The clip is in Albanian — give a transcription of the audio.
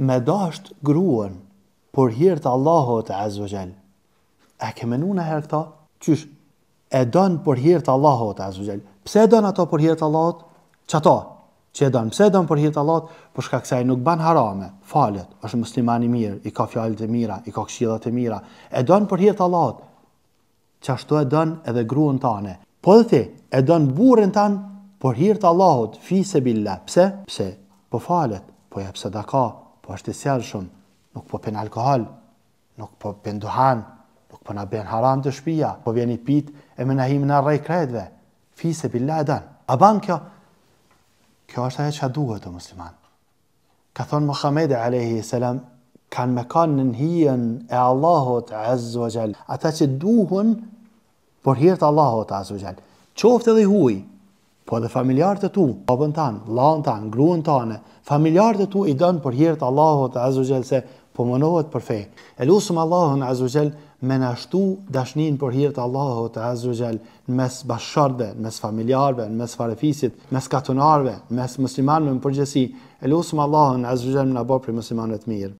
me dasht gruën, por hirtë Allahot e Azogjel. E ke menu në herë këta? Qysh? E donë për hirtë Allahot e Azogjel. Pse donë ato për hirtë Allahot? Qëta, Që e donë? Pse donë për hirtë Allahot? Për shka kësaj nuk ban harame, falet, është muslimani mirë, i ka fjallët e mira, i ka këshillat e mira. E donë për hirtë Allahot? Që ashtu e donë edhe gruën tane. Po dhe ti, e donë burën tanë për hirtë Allahot, fi se billa. Pse? Pse? Po falet, po jepë sadaka, po është të sjallë shumë, nuk po pen alkohol, nuk po pen duhan, nuk po në ben haram të shpia, po vjen i pit e me nahim në rrej kredve, fi se billa e A ban kjo? Kjo është aje që a duhet të musliman. Ka thonë Muhammed a.s. Kan me kanë në njën e Allahot azzu a Ata që duhun, por hirtë Allahot azzu a Qoftë edhe huj, po edhe familjarët e tu, babën tanë, lanë tanë, gruën tan, familjarët e tu i dënë për hirtë Allahu të Azugjel, se përmonohet po për fe. Elusum Allahun në Azugjel, me nështu dashnin për hirtë Allahu të Azugjel, në mes bashkërde, në mes familjarëve, në mes farefisit, në mes katunarve, në mes muslimanëve në përgjithësi. Elusum Allahun në Azugjel, me në për muslimanët mirë.